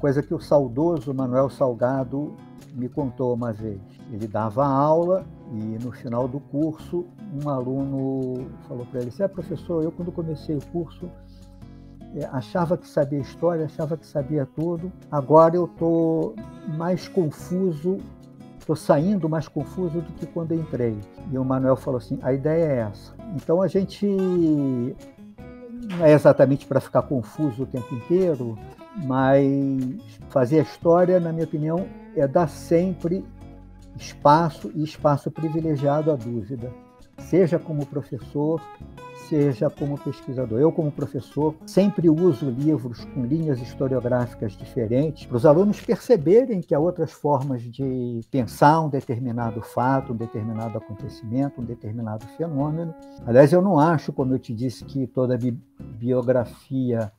coisa que o saudoso Manuel Salgado me contou uma vez. Ele dava aula e no final do curso um aluno falou para ele: "Se é professor, eu quando comecei o curso é, achava que sabia história, achava que sabia tudo. Agora eu tô mais confuso, tô saindo mais confuso do que quando entrei". E o Manuel falou assim: "A ideia é essa". Então a gente não é exatamente para ficar confuso o tempo inteiro, mas fazer a história, na minha opinião, é dar sempre espaço e espaço privilegiado à dúvida, seja como professor, seja como pesquisador. Eu, como professor, sempre uso livros com linhas historiográficas diferentes para os alunos perceberem que há outras formas de pensar um determinado fato, um determinado acontecimento, um determinado fenômeno. Aliás, eu não acho, como eu te disse, que toda biografia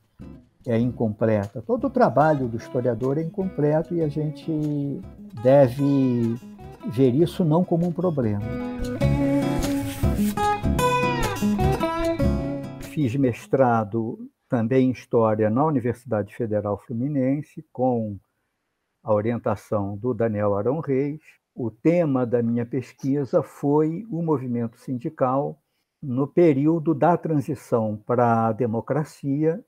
é incompleta. Todo o trabalho do historiador é incompleto e a gente deve ver isso não como um problema. Fiz mestrado também em História na Universidade Federal Fluminense, com a orientação do Daniel Arão Reis. O tema da minha pesquisa foi o movimento sindical no período da transição para a democracia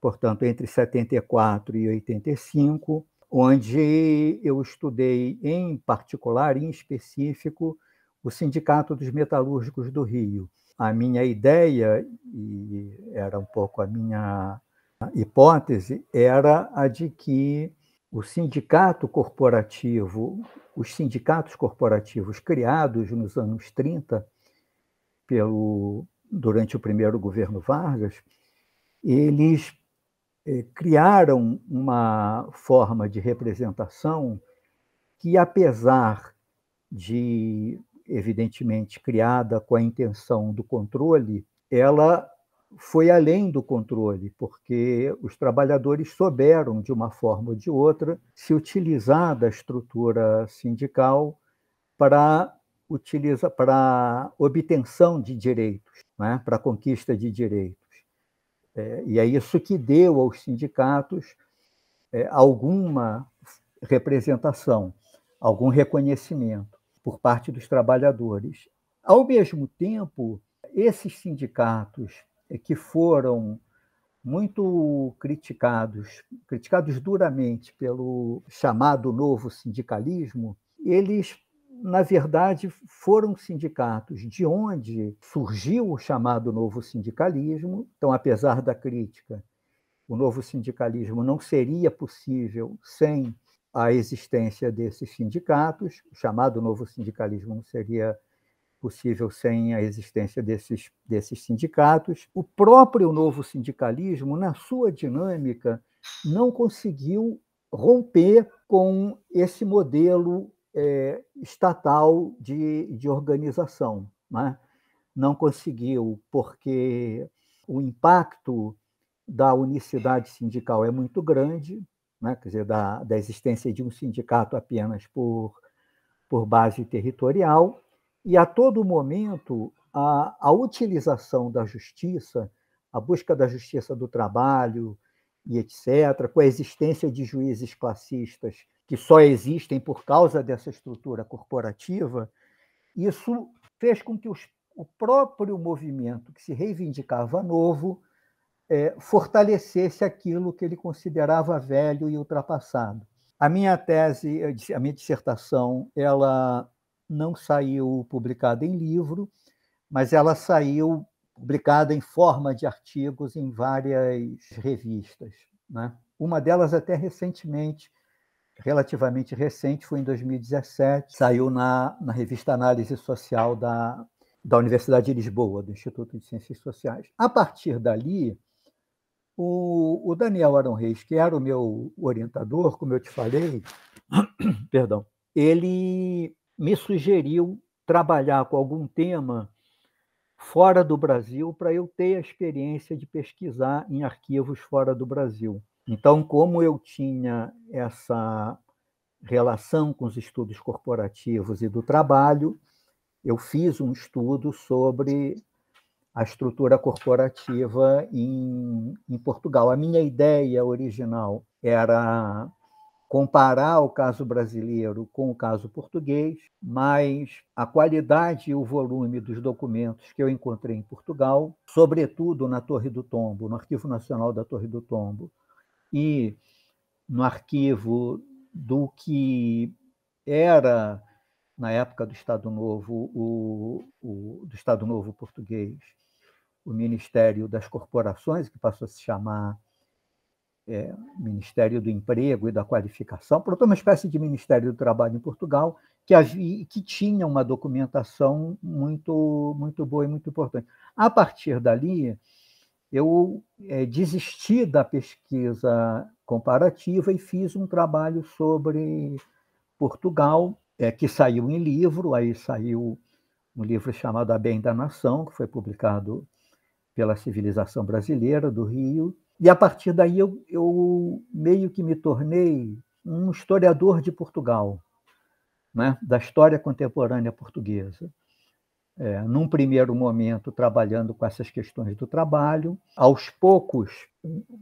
portanto, entre 74 e 85, onde eu estudei em particular, em específico, o Sindicato dos Metalúrgicos do Rio. A minha ideia, e era um pouco a minha hipótese, era a de que o sindicato corporativo, os sindicatos corporativos criados nos anos 30 pelo, durante o primeiro governo Vargas, eles eh, criaram uma forma de representação que, apesar de, evidentemente, criada com a intenção do controle, ela foi além do controle, porque os trabalhadores souberam, de uma forma ou de outra, se utilizar da estrutura sindical para, utiliza, para obtenção de direitos, né? para conquista de direitos. É, e é isso que deu aos sindicatos é, alguma representação, algum reconhecimento por parte dos trabalhadores. Ao mesmo tempo, esses sindicatos é, que foram muito criticados, criticados duramente pelo chamado novo sindicalismo, eles na verdade, foram sindicatos de onde surgiu o chamado novo sindicalismo. Então, apesar da crítica, o novo sindicalismo não seria possível sem a existência desses sindicatos, o chamado novo sindicalismo não seria possível sem a existência desses, desses sindicatos. O próprio novo sindicalismo, na sua dinâmica, não conseguiu romper com esse modelo é, estatal de, de organização. Né? Não conseguiu, porque o impacto da unicidade sindical é muito grande, né? quer dizer, da, da existência de um sindicato apenas por, por base territorial, e a todo momento a, a utilização da justiça, a busca da justiça do trabalho e etc., com a existência de juízes classistas que só existem por causa dessa estrutura corporativa, isso fez com que os, o próprio movimento que se reivindicava novo é, fortalecesse aquilo que ele considerava velho e ultrapassado. A minha tese, a minha dissertação, ela não saiu publicada em livro, mas ela saiu publicada em forma de artigos em várias revistas. Né? Uma delas, até recentemente, relativamente recente, foi em 2017, saiu na, na revista Análise Social da, da Universidade de Lisboa, do Instituto de Ciências Sociais. A partir dali, o, o Daniel Aron Reis, que era o meu orientador, como eu te falei, perdão, ele me sugeriu trabalhar com algum tema fora do Brasil para eu ter a experiência de pesquisar em arquivos fora do Brasil. Então, como eu tinha essa relação com os estudos corporativos e do trabalho, eu fiz um estudo sobre a estrutura corporativa em, em, Portugal. A minha ideia original era comparar o caso brasileiro com o caso português, mas a qualidade e o volume dos documentos que eu encontrei em Portugal, sobretudo na Torre do Tombo, no Arquivo Nacional da Torre do Tombo, e no arquivo do que era na época do Estado Novo, o, o, do Estado Novo português, o Ministério das Corporações, que passou a se chamar é, Ministério do Emprego e da Qualificação, portanto, uma espécie de Ministério do Trabalho em Portugal, que, havia, que tinha uma documentação muito, muito boa e muito importante. A partir dali, eu é, desisti da pesquisa comparativa e fiz um trabalho sobre Portugal, é, que saiu em livro, aí saiu um livro chamado A Bem da Nação, que foi publicado pela Civilização Brasileira do Rio. E a partir daí eu, eu meio que me tornei um historiador de Portugal, né? da história contemporânea portuguesa é, num primeiro momento, trabalhando com essas questões do trabalho. Aos poucos,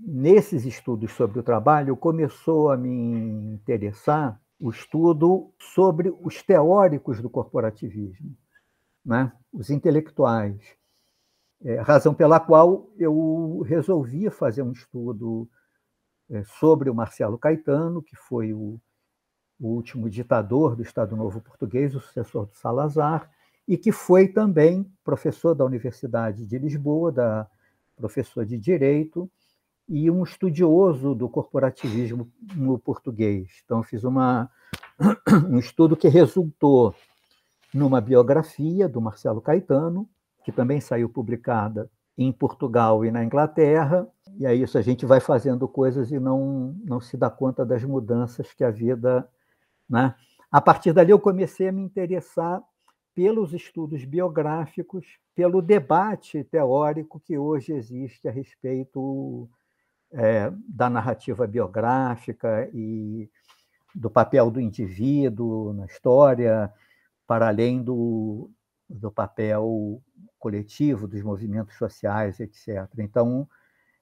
nesses estudos sobre o trabalho, começou a me interessar o estudo sobre os teóricos do corporativismo, né? os intelectuais. É, razão pela qual eu resolvi fazer um estudo é, sobre o Marcelo Caetano, que foi o, o último ditador do Estado Novo Português, o sucessor do Salazar, e que foi também professor da Universidade de Lisboa, da professor de Direito, e um estudioso do corporativismo no português. Então, fiz uma, um estudo que resultou numa biografia do Marcelo Caetano, que também saiu publicada em Portugal e na Inglaterra. E é isso, a gente vai fazendo coisas e não, não se dá conta das mudanças que a vida. Né? A partir dali, eu comecei a me interessar pelos estudos biográficos, pelo debate teórico que hoje existe a respeito é, da narrativa biográfica e do papel do indivíduo na história, para além do, do papel coletivo, dos movimentos sociais, etc. Então,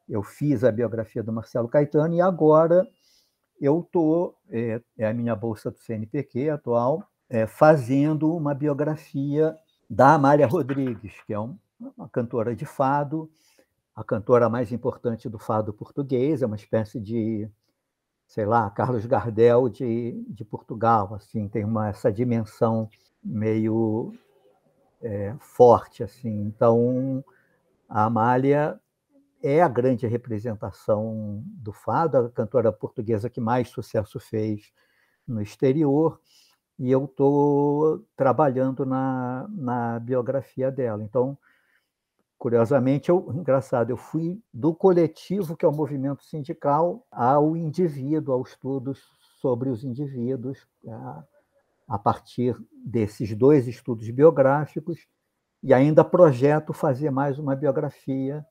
eu fiz a biografia do Marcelo Caetano e agora eu estou, é, é a minha bolsa do CNPq atual, é, fazendo uma biografia da Amália Rodrigues, que é um, uma cantora de fado, a cantora mais importante do fado português, é uma espécie de, sei lá, Carlos Gardel de, de Portugal, assim, tem uma, essa dimensão meio é, forte, assim. Então, a Amália é a grande representação do fado, a cantora portuguesa que mais sucesso fez no exterior e eu estou trabalhando na, na biografia dela. Então, curiosamente, eu, engraçado, eu fui do coletivo, que é o movimento sindical, ao indivíduo, aos estudos sobre os indivíduos, a partir desses dois estudos biográficos, e ainda projeto fazer mais uma biografia,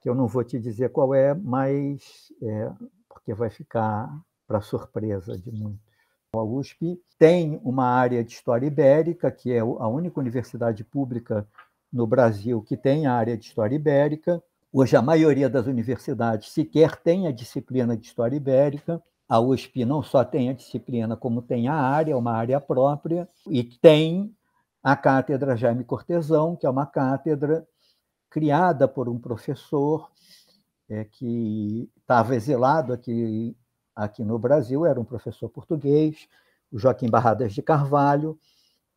que eu não vou te dizer qual é, mas é, porque vai ficar para surpresa de muitos a USP tem uma área de história ibérica, que é a única universidade pública no Brasil que tem a área de história ibérica. Hoje, a maioria das universidades sequer tem a disciplina de história ibérica. A USP não só tem a disciplina, como tem a área, é uma área própria, e tem a cátedra Jaime Cortesão, que é uma cátedra criada por um professor é, que estava exilado aqui aqui no Brasil, era um professor português, o Joaquim Barradas de Carvalho,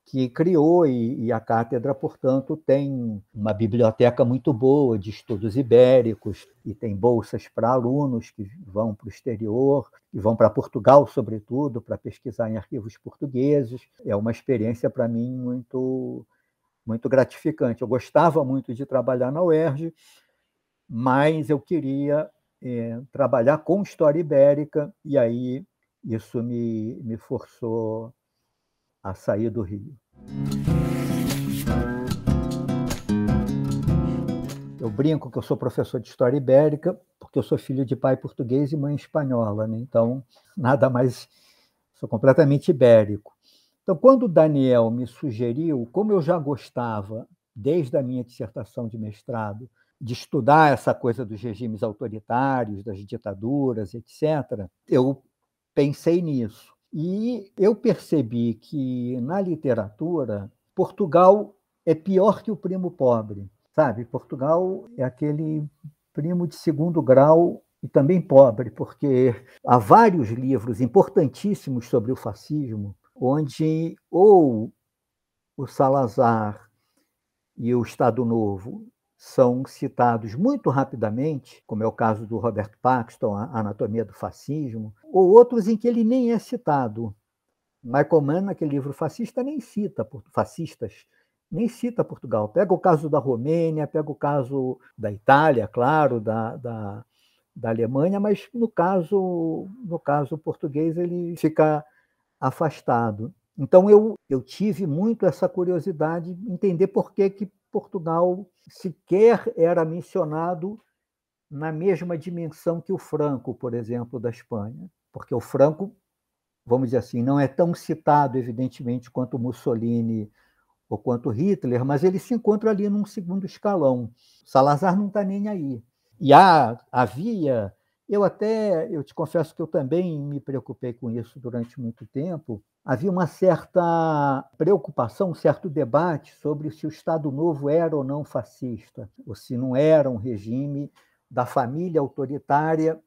que criou, e, e a cátedra, portanto, tem uma biblioteca muito boa de estudos ibéricos, e tem bolsas para alunos que vão para o exterior, que vão para Portugal, sobretudo, para pesquisar em arquivos portugueses. É uma experiência, para mim, muito, muito gratificante. Eu gostava muito de trabalhar na UERJ, mas eu queria é, trabalhar com história ibérica, e aí isso me, me forçou a sair do Rio. Eu brinco que eu sou professor de história ibérica, porque eu sou filho de pai português e mãe espanhola, né? então nada mais, sou completamente ibérico. Então, quando o Daniel me sugeriu, como eu já gostava, desde a minha dissertação de mestrado, de estudar essa coisa dos regimes autoritários, das ditaduras, etc., eu pensei nisso. E eu percebi que na literatura, Portugal é pior que o primo pobre, sabe? Portugal é aquele primo de segundo grau e também pobre, porque há vários livros importantíssimos sobre o fascismo, onde ou o Salazar e o Estado Novo são citados muito rapidamente, como é o caso do Robert Paxton, A Anatomia do Fascismo, ou outros em que ele nem é citado. Michael Mann, naquele livro fascista, nem cita fascistas, nem cita Portugal. Pega o caso da Romênia, pega o caso da Itália, claro, da, da, da Alemanha, mas no caso, no caso português ele fica afastado. Então eu, eu tive muito essa curiosidade de entender por que, que Portugal sequer era mencionado na mesma dimensão que o Franco, por exemplo, da Espanha, porque o Franco, vamos dizer assim, não é tão citado, evidentemente, quanto Mussolini ou quanto Hitler, mas ele se encontra ali num segundo escalão. Salazar não está nem aí. E há, havia, eu até, eu te confesso que eu também me preocupei com isso durante muito tempo, havia uma certa preocupação, um certo debate sobre se o Estado Novo era ou não fascista, ou se não era um regime da família autoritária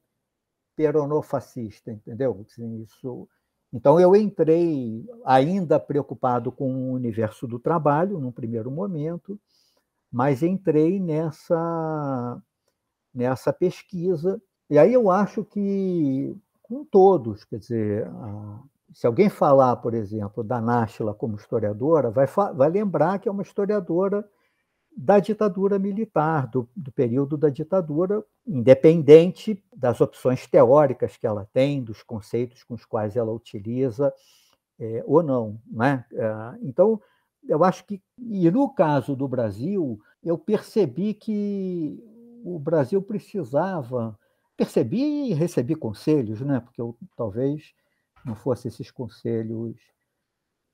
peronofascista, entendeu? Assim, isso. Então eu entrei ainda preocupado com o universo do trabalho num primeiro momento, mas entrei nessa nessa pesquisa e aí eu acho que com todos, quer dizer, se alguém falar, por exemplo, da Náshila como historiadora, vai, vai lembrar que é uma historiadora da ditadura militar, do, do, período da ditadura, independente das opções teóricas que ela tem, dos conceitos com os quais ela utiliza é, ou não. Né? É, então, eu acho que, e no caso do Brasil, eu percebi que o Brasil precisava, percebi e recebi conselhos, né? porque eu talvez não fossem esses conselhos,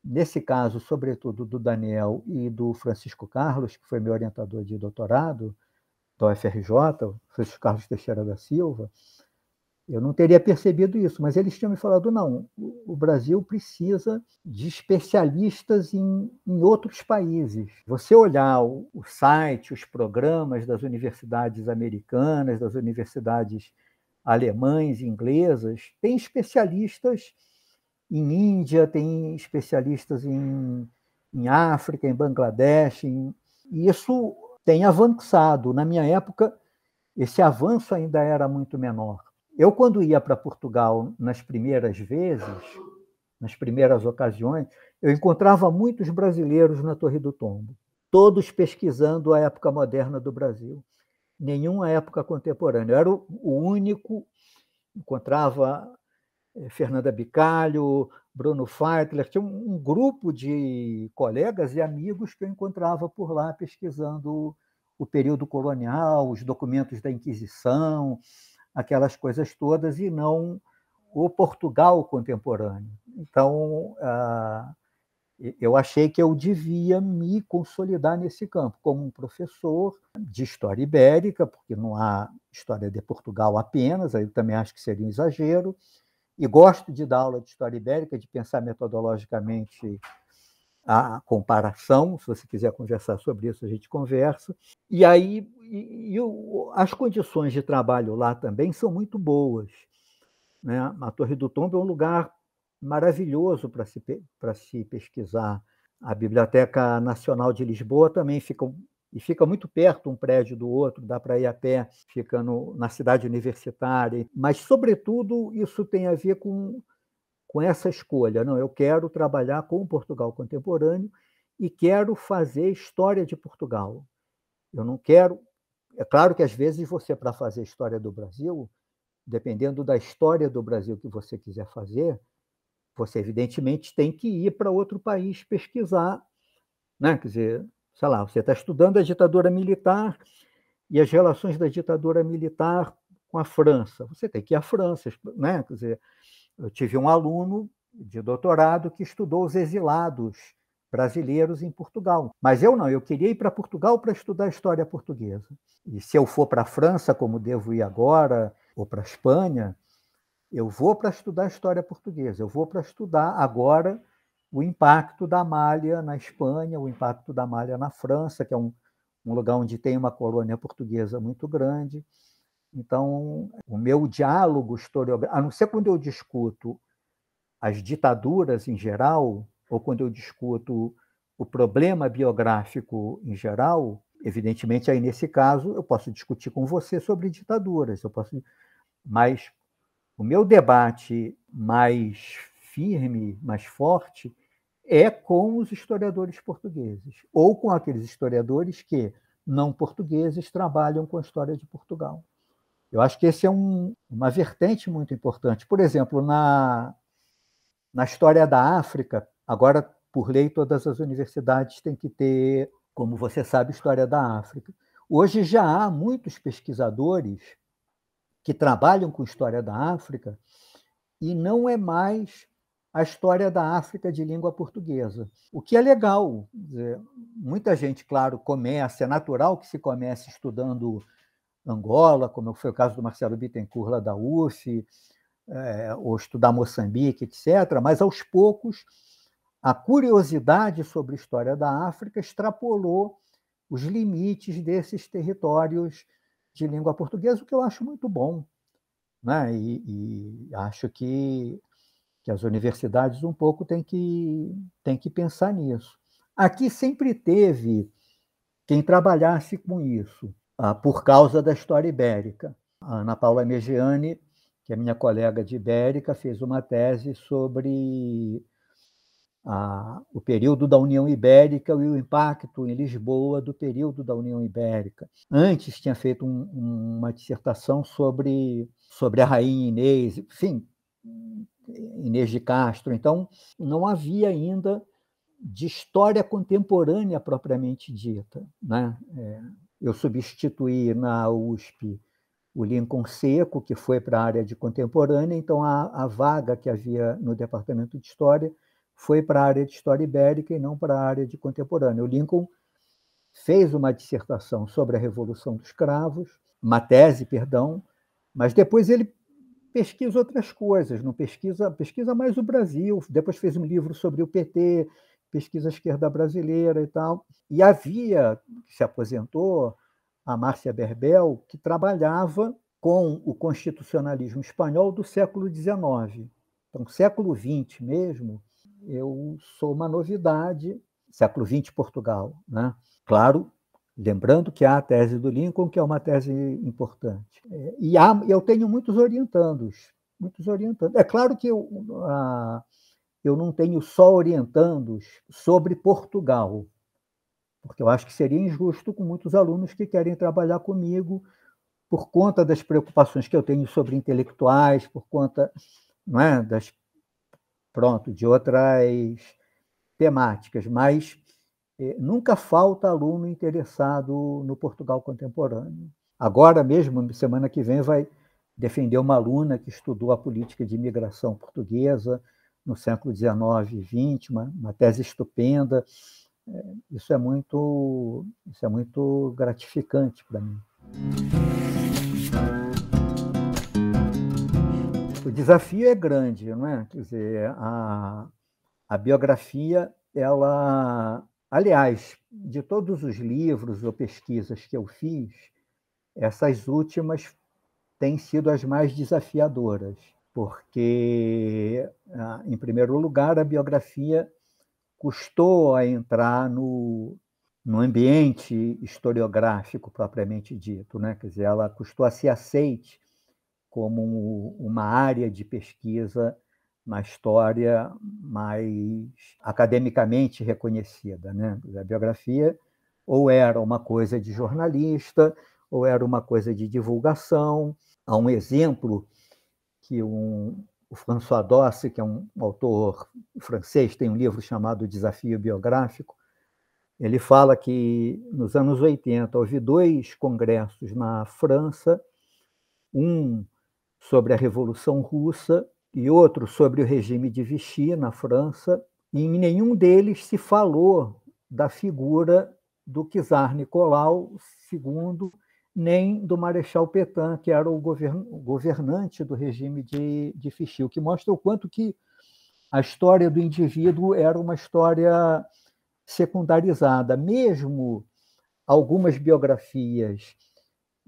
nesse caso, sobretudo do Daniel e do Francisco Carlos, que foi meu orientador de doutorado da UFRJ, Francisco Carlos Teixeira da Silva, eu não teria percebido isso, mas eles tinham me falado: não, o Brasil precisa de especialistas em, em outros países. Você olhar o, o site, os programas das universidades americanas, das universidades alemães, inglesas, tem especialistas em Índia, tem especialistas em, em África, em Bangladesh, em, e isso tem avançado. Na minha época, esse avanço ainda era muito menor. Eu, quando ia para Portugal nas primeiras vezes, nas primeiras ocasiões, eu encontrava muitos brasileiros na Torre do Tombo, todos pesquisando a época moderna do Brasil nenhuma época contemporânea. Eu era o único, encontrava eh, Fernanda Bicalho, Bruno Feitler, tinha um grupo de colegas e amigos que eu encontrava por lá pesquisando o período colonial, os documentos da Inquisição, aquelas coisas todas, e não o Portugal contemporâneo. Então, ah, eu achei que eu devia me consolidar nesse campo, como um professor de história ibérica, porque não há história de Portugal apenas, aí eu também acho que seria um exagero, e gosto de dar aula de história ibérica, de pensar metodologicamente a comparação, se você quiser conversar sobre isso, a gente conversa. E aí e, e as condições de trabalho lá também são muito boas. Né? A Torre do Tombo é um lugar maravilhoso para se, se pesquisar. A Biblioteca Nacional de Lisboa também fica e fica muito perto um prédio do outro, dá para ir a pé, fica no, na cidade universitária. Mas, sobretudo, isso tem a ver com, com essa escolha. Não, eu quero trabalhar com o Portugal contemporâneo e quero fazer história de Portugal. Eu não quero. É claro que, às vezes, você, para fazer história do Brasil, dependendo da história do Brasil que você quiser fazer, você evidentemente tem que ir para outro país pesquisar, né? Quer dizer, sei lá, você está estudando a ditadura militar e as relações da ditadura militar com a França. Você tem que ir à França, né? Quer dizer, eu tive um aluno de doutorado que estudou os exilados brasileiros em Portugal. Mas eu não, eu queria ir para Portugal para estudar história portuguesa. E se eu for para a França, como devo ir agora, ou para a Espanha, eu vou para estudar história portuguesa, eu vou para estudar agora o impacto da malha na Espanha, o impacto da malha na França, que é um, um lugar onde tem uma colônia portuguesa muito grande. Então, o meu diálogo historiográfico, a não ser quando eu discuto as ditaduras em geral, ou quando eu discuto o problema biográfico em geral, evidentemente aí nesse caso eu posso discutir com você sobre ditaduras, eu posso, mas o meu debate mais firme, mais forte, é com os historiadores portugueses, ou com aqueles historiadores que, não portugueses, trabalham com a história de Portugal. Eu acho que esse é um, uma vertente muito importante. Por exemplo, na, na história da África, agora, por lei, todas as universidades têm que ter, como você sabe, história da África. Hoje já há muitos pesquisadores que trabalham com história da África, e não é mais a história da África de língua portuguesa. O que é legal. Dizer, muita gente, claro, começa, é natural que se comece estudando Angola, como foi o caso do Marcelo Bittencourt lá da UF, é, eh, ou estudar Moçambique, etc. Mas, aos poucos, a curiosidade sobre a história da África extrapolou os limites desses territórios de língua portuguesa, o que eu acho muito bom. Né? E, e acho que, que as universidades um pouco têm que, têm que pensar nisso. Aqui sempre teve quem trabalhasse com isso, ah, por causa da história ibérica. A Ana Paula Megiani, que é minha colega de ibérica, fez uma tese sobre a, o período da União Ibérica e o impacto em Lisboa do período da União Ibérica. Antes tinha feito um, uma dissertação sobre, sobre a rainha Inês, enfim, Inês de Castro. Então, não havia ainda de história contemporânea propriamente dita. Né? É, eu substituí na USP o Lincoln Seco, que foi para a área de contemporânea, então a, a vaga que havia no Departamento de História foi para a área de história ibérica e não para a área de contemporânea. O Lincoln fez uma dissertação sobre a Revolução dos Cravos, uma tese, perdão, mas depois ele pesquisa outras coisas, não pesquisa, pesquisa mais o Brasil, depois fez um livro sobre o PT, pesquisa esquerda brasileira e tal. E havia, se aposentou, a Márcia Berbel, que trabalhava com o constitucionalismo espanhol do século XIX. Então, século XX mesmo, eu sou uma novidade, século XX Portugal. Né? Claro, lembrando que há a tese do Lincoln, que é uma tese importante. É, e há, eu tenho muitos orientandos, muitos orientandos. É claro que eu, a, eu não tenho só orientandos sobre Portugal, porque eu acho que seria injusto com muitos alunos que querem trabalhar comigo por conta das preocupações que eu tenho sobre intelectuais, por conta não é, das pronto, de outras temáticas, mas eh, nunca falta aluno interessado no Portugal contemporâneo. Agora mesmo, semana que vem, vai defender uma aluna que estudou a política de imigração portuguesa no século XIX e XX, uma, uma tese estupenda. É, isso é muito, isso é muito gratificante para mim. o desafio é grande, não é? Quer dizer, a, a biografia, ela, aliás, de todos os livros ou pesquisas que eu fiz, essas últimas têm sido as mais desafiadoras, porque, em primeiro lugar, a biografia custou a entrar no, no ambiente historiográfico propriamente dito, né? quer dizer, ela custou a ser aceite como uma área de pesquisa na história mais academicamente reconhecida. Né? A biografia ou era uma coisa de jornalista, ou era uma coisa de divulgação. Há um exemplo que um, o François Dossi, que é um autor francês, tem um livro chamado Desafio Biográfico. Ele fala que nos anos 80 houve dois congressos na França, um sobre a Revolução Russa e outro sobre o regime de Vichy na França, e em nenhum deles se falou da figura do czar Nicolau II, nem do Marechal Petain, que era o governante do regime de, de Vichy, o que mostra o quanto que a história do indivíduo era uma história secundarizada. Mesmo algumas biografias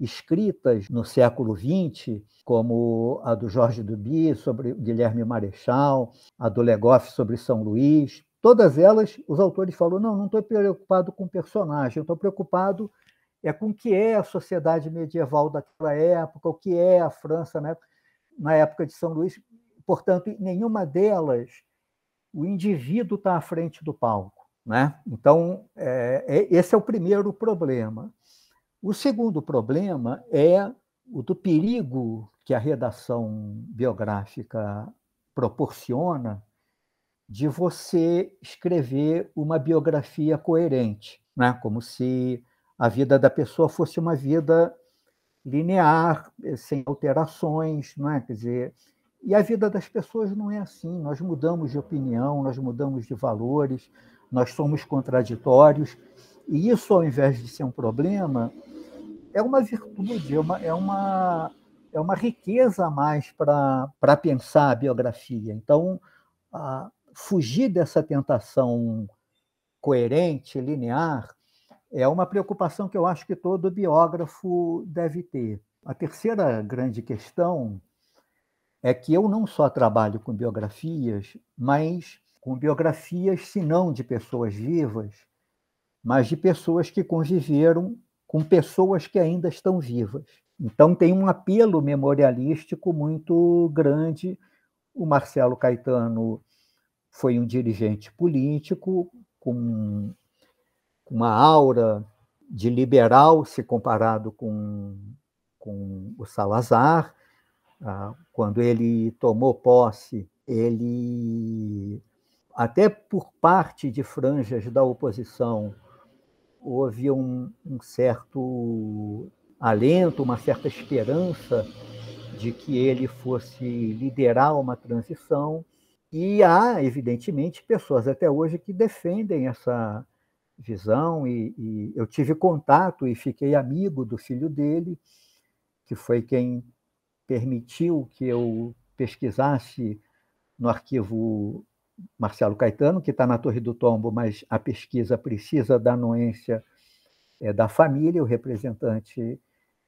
escritas no século XX, como a do Jorge Duby sobre Guilherme Marechal, a do Legoff sobre São Luís, todas elas os autores falam: não, não estou preocupado com o personagem, estou preocupado é com o que é a sociedade medieval daquela época, o que é a França na né, época, na época de São Luís. Portanto, nenhuma delas o indivíduo está à frente do palco. Né? Então, é, é esse é o primeiro problema. O segundo problema é o do perigo que a redação biográfica proporciona de você escrever uma biografia coerente, né? como se a vida da pessoa fosse uma vida linear, eh, sem alterações, né? Quer dizer, e a vida das pessoas não é assim. Nós mudamos de opinião, nós mudamos de valores, nós somos contraditórios, e isso, ao invés de ser um problema, é uma virtude, é uma, é uma, é uma riqueza a mais para pensar a biografia. Então, a, fugir dessa tentação coerente, linear, é uma preocupação que eu acho que todo biógrafo deve ter. A terceira grande questão é que eu não só trabalho com biografias, mas com biografias, se não de pessoas vivas, mas de pessoas que conviveram com pessoas que ainda estão vivas. Então tem um apelo memorialístico muito grande. O Marcelo Caetano foi um dirigente político com uma aura de liberal se comparado com, com o Salazar. Ah, quando ele tomou posse, ele, até por parte de franjas da oposição, houve um, um certo alento, uma certa esperança de que ele fosse liderar uma transição. E há, evidentemente, pessoas até hoje que defendem essa visão. E, e, eu tive contato e fiquei amigo do filho dele, que foi quem permitiu que eu pesquisasse no arquivo Marcelo Caetano, que está na Torre do Tombo, mas a pesquisa precisa da anuência é, da família, o representante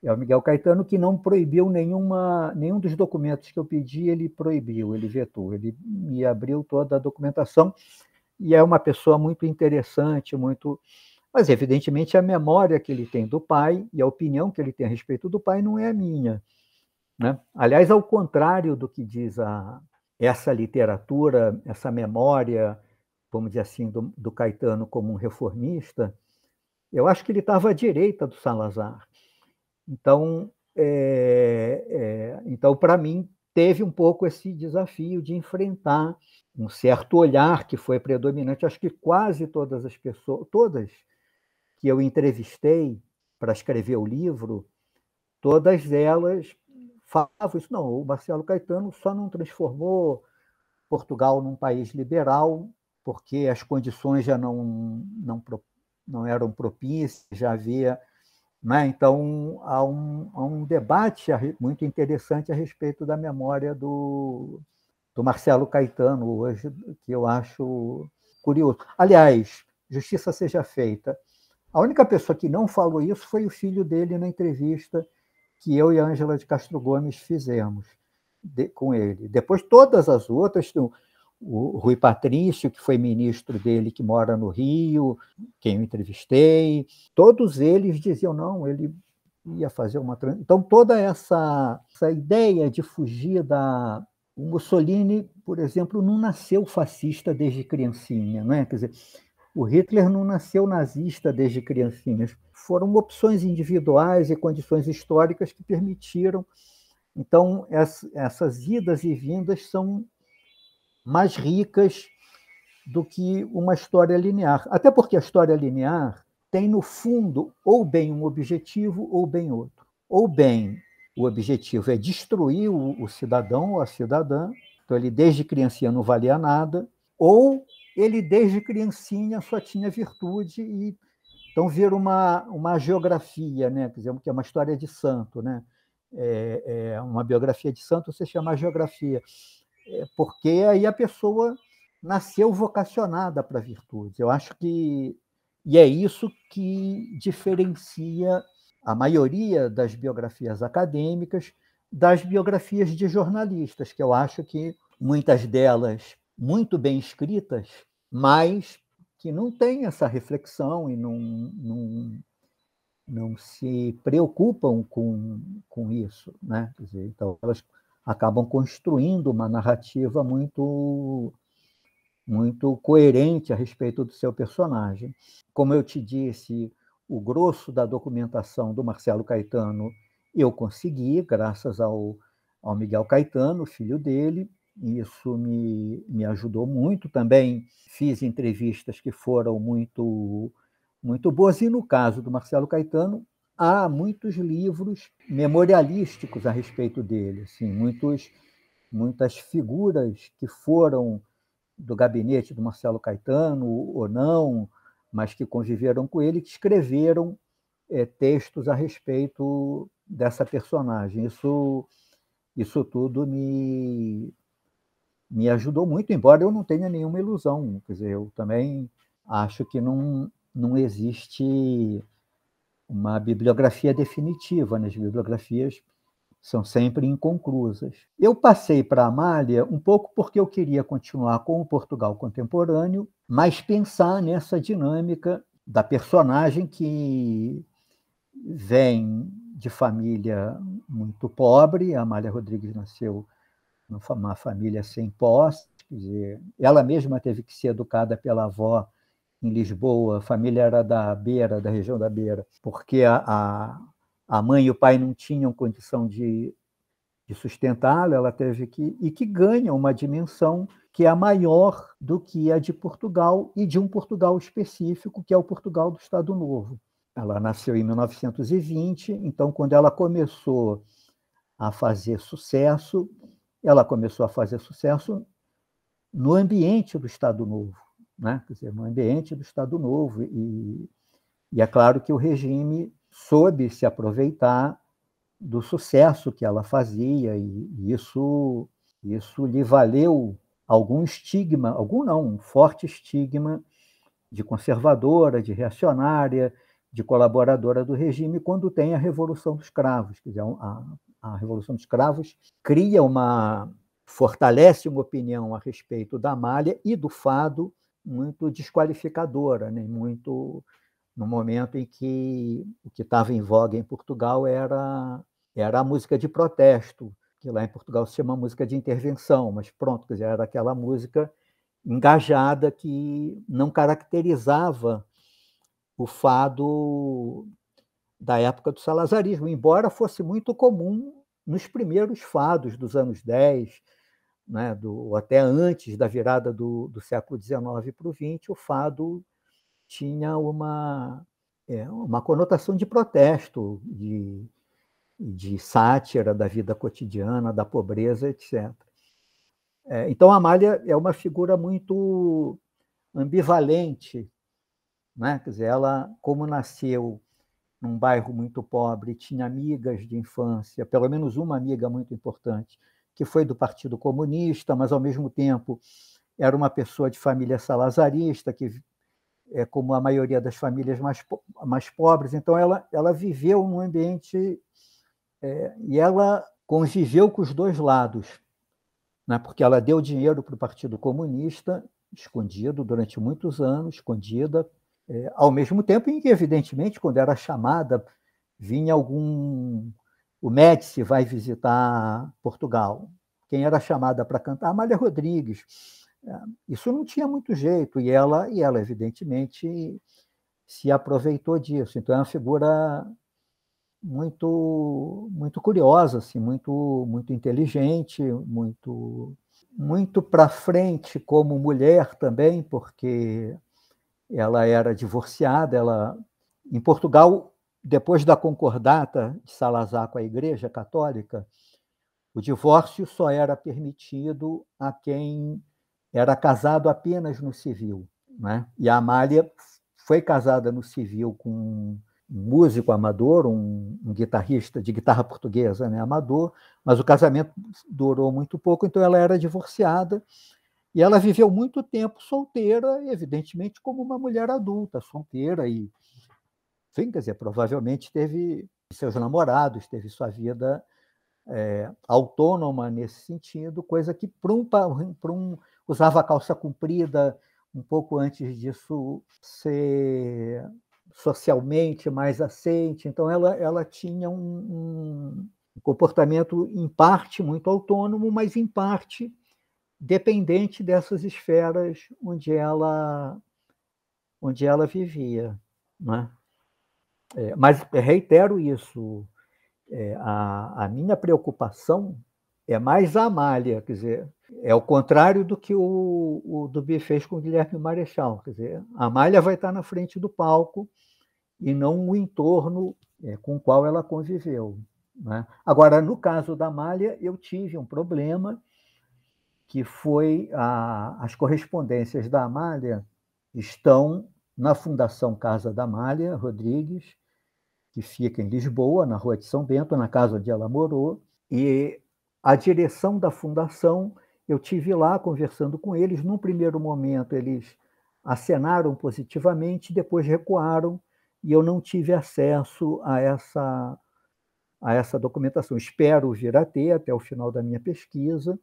é o Miguel Caetano, que não proibiu nenhuma, nenhum dos documentos que eu pedi, ele proibiu, ele vetou, ele me abriu toda a documentação. E é uma pessoa muito interessante, muito. Mas, evidentemente, a memória que ele tem do pai e a opinião que ele tem a respeito do pai não é a minha. Né? Aliás, ao contrário do que diz a, essa literatura, essa memória, vamos dizer assim, do, do Caetano como um reformista, eu acho que ele estava à direita do Salazar. Então, é, é, então para mim, teve um pouco esse desafio de enfrentar um certo olhar que foi predominante. Acho que quase todas as pessoas, todas que eu entrevistei para escrever o livro, todas elas falavam isso. Não, o Marcelo Caetano só não transformou Portugal num país liberal, porque as condições já não, não, não eram propícias, já havia. Né? Então, há um, há um debate muito interessante a respeito da memória do, do Marcelo Caetano hoje, que eu acho curioso. Aliás, justiça seja feita. A única pessoa que não falou isso foi o filho dele na entrevista que eu e a Ângela de Castro Gomes fizemos de, com ele. Depois, todas as outras, o, o Rui Patrício, que foi ministro dele, que mora no Rio, quem eu entrevistei, todos eles diziam: não, ele ia fazer uma. Então, toda essa, essa ideia de fugir da. O Mussolini, por exemplo, não nasceu fascista desde criancinha, não é? Quer dizer, o Hitler não nasceu nazista desde criancinhas. Foram opções individuais e condições históricas que permitiram. Então, essas idas e vindas são mais ricas do que uma história linear. Até porque a história linear tem, no fundo, ou bem um objetivo ou bem outro. Ou bem o objetivo é destruir o, cidadão ou a cidadã, então ele desde criancinha não valia nada, ou ele desde criancinha só tinha virtude e então ver uma, uma geografia, né? Quer dizer, que é uma história de santo, né? É, é uma biografia de santo você chama geografia, é porque aí a pessoa nasceu vocacionada para a virtude. Eu acho que e é isso que diferencia a maioria das biografias acadêmicas das biografias de jornalistas, que eu acho que muitas delas muito bem escritas, mas que não têm essa reflexão e não, não, não se preocupam com, com isso. Né? Dizer, então, elas acabam construindo uma narrativa muito muito coerente a respeito do seu personagem. Como eu te disse, o grosso da documentação do Marcelo Caetano eu consegui, graças ao, ao Miguel Caetano, filho dele, isso me, me ajudou muito também. Fiz entrevistas que foram muito, muito boas, e no caso do Marcelo Caetano, há muitos livros memorialísticos a respeito dele, assim, muitos, muitas figuras que foram do gabinete do Marcelo Caetano ou não, mas que conviveram com ele, que escreveram é, textos a respeito dessa personagem. Isso, isso tudo me, me ajudou muito, embora eu não tenha nenhuma ilusão. Quer dizer, eu também acho que não, não existe uma bibliografia definitiva, né? as bibliografias são sempre inconclusas. Eu passei para a Amália um pouco porque eu queria continuar com o Portugal contemporâneo, mas pensar nessa dinâmica da personagem que vem de família muito pobre, a Amália Rodrigues nasceu uma família sem posse. Dizer, ela mesma teve que ser educada pela avó em Lisboa, a família era da Beira, da região da Beira, porque a, a, a mãe e o pai não tinham condição de, de sustentá-la, ela teve que. e que ganha uma dimensão que é maior do que a de Portugal e de um Portugal específico, que é o Portugal do Estado Novo. Ela nasceu em 1920, então, quando ela começou a fazer sucesso, ela começou a fazer sucesso no ambiente do Estado Novo, né? quer dizer, no ambiente do Estado Novo. E, e é claro que o regime soube se aproveitar do sucesso que ela fazia, e, e isso, isso lhe valeu algum estigma, algum não, um forte estigma de conservadora, de reacionária, de colaboradora do regime, quando tem a Revolução dos Cravos. Quer dizer, é a, a Revolução dos Cravos, cria uma fortalece uma opinião a respeito da malha e do fado muito desqualificadora, né? muito no momento em que o que estava em voga em Portugal era era a música de protesto, que lá em Portugal se chama música de intervenção, mas pronto, quer dizer, era aquela música engajada que não caracterizava o fado da época do salazarismo, embora fosse muito comum nos primeiros fados dos anos 10, né, do, ou até antes da virada do, do século XIX para o XX, o fado tinha uma, é, uma conotação de protesto, de, de sátira da vida cotidiana, da pobreza, etc. É, então, Amália é uma figura muito ambivalente. Né? Quer dizer, ela, como nasceu num bairro muito pobre, tinha amigas de infância, pelo menos uma amiga muito importante, que foi do Partido Comunista, mas ao mesmo tempo era uma pessoa de família salazarista, que é como a maioria das famílias mais, mais pobres. Então ela, ela viveu num ambiente é, e ela conviveu com os dois lados, né? porque ela deu dinheiro para o Partido Comunista escondido durante muitos anos, escondida é, ao mesmo tempo em que, evidentemente, quando era chamada, vinha algum. O Médici vai visitar Portugal. Quem era chamada para cantar? Amália Rodrigues. É, isso não tinha muito jeito, e ela, e ela, evidentemente, se aproveitou disso. Então, é uma figura muito muito curiosa assim muito muito inteligente muito muito para frente como mulher também porque ela era divorciada, ela em Portugal, depois da concordata de Salazar com a Igreja Católica, o divórcio só era permitido a quem era casado apenas no civil, né? E a Amália foi casada no civil com um músico amador, um, um guitarrista de guitarra portuguesa, né, amador, mas o casamento durou muito pouco, então ela era divorciada e ela viveu muito tempo solteira, evidentemente como uma mulher adulta, solteira e enfim, quer dizer, provavelmente teve seus namorados, teve sua vida é, autônoma nesse sentido, coisa que para um, para um usava calça comprida um pouco antes disso ser socialmente mais aceite. Então ela, ela tinha um, um comportamento em parte muito autônomo, mas em parte dependente dessas esferas onde ela onde ela vivia, né? É, mas reitero isso, é, a, a minha preocupação é mais a malha, quer dizer, é o contrário do que o, o Dubi fez com o Guilherme Marechal, quer dizer, a malha vai estar na frente do palco e não o entorno é, com o qual ela conviveu. Né? Agora, no caso da malha, eu tive um problema que foi a, as correspondências da Amália estão na Fundação Casa da Amália Rodrigues, que fica em Lisboa, na Rua de São Bento, na casa onde ela morou, e a direção da fundação, eu tive lá conversando com eles, num primeiro momento eles acenaram positivamente, depois recuaram e eu não tive acesso a essa a essa documentação. Espero vir a ter até o final da minha pesquisa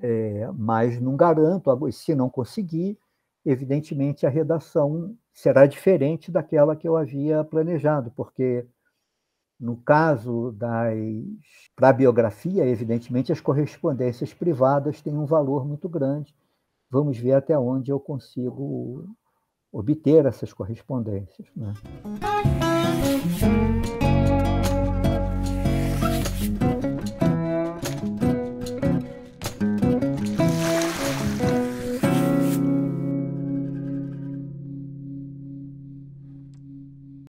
é, mas não garanto, ah, se não conseguir, evidentemente a redação será diferente daquela que eu havia planejado, porque no caso das para a biografia, evidentemente as correspondências privadas têm um valor muito grande. Vamos ver até onde eu consigo obter essas correspondências. Né?